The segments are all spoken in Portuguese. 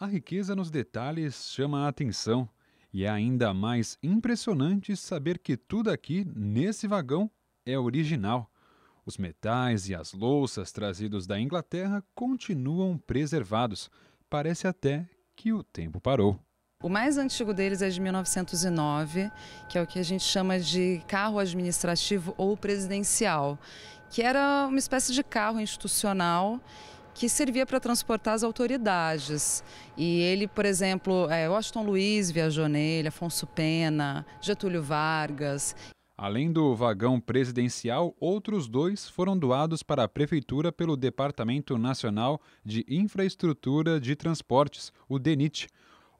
A riqueza nos detalhes chama a atenção e é ainda mais impressionante saber que tudo aqui, nesse vagão, é original. Os metais e as louças trazidos da Inglaterra continuam preservados. Parece até que o tempo parou. O mais antigo deles é de 1909, que é o que a gente chama de carro administrativo ou presidencial, que era uma espécie de carro institucional que servia para transportar as autoridades. E ele, por exemplo, é, Washington Luiz viajou nele, Afonso Pena, Getúlio Vargas. Além do vagão presidencial, outros dois foram doados para a Prefeitura pelo Departamento Nacional de Infraestrutura de Transportes, o DENIT.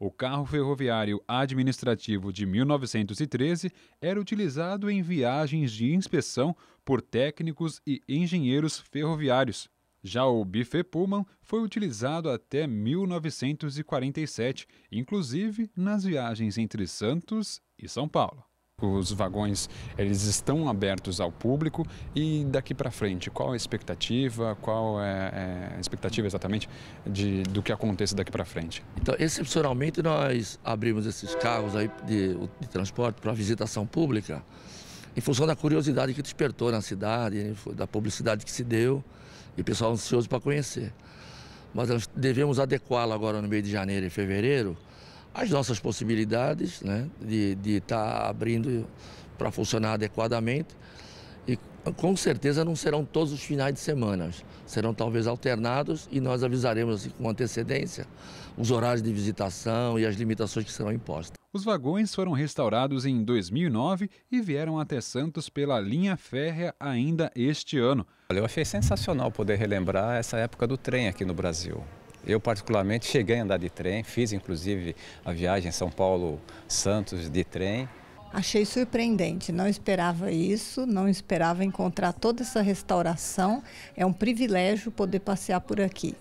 O carro ferroviário administrativo de 1913 era utilizado em viagens de inspeção por técnicos e engenheiros ferroviários. Já o buffet Pullman foi utilizado até 1947, inclusive nas viagens entre Santos e São Paulo. Os vagões eles estão abertos ao público e daqui para frente qual a expectativa, qual é, é, a expectativa exatamente de, do que aconteça daqui para frente? Então excepcionalmente nós abrimos esses carros aí de, de transporte para visitação pública em função da curiosidade que despertou na cidade, né, da publicidade que se deu e pessoal ansioso para conhecer. Mas nós devemos adequá-la agora no meio de janeiro e fevereiro às nossas possibilidades né, de estar tá abrindo para funcionar adequadamente e com certeza não serão todos os finais de semana, serão talvez alternados e nós avisaremos assim, com antecedência os horários de visitação e as limitações que serão impostas. Os vagões foram restaurados em 2009 e vieram até Santos pela linha férrea ainda este ano. Eu achei sensacional poder relembrar essa época do trem aqui no Brasil. Eu, particularmente, cheguei a andar de trem, fiz inclusive a viagem São Paulo-Santos de trem Achei surpreendente, não esperava isso, não esperava encontrar toda essa restauração. É um privilégio poder passear por aqui.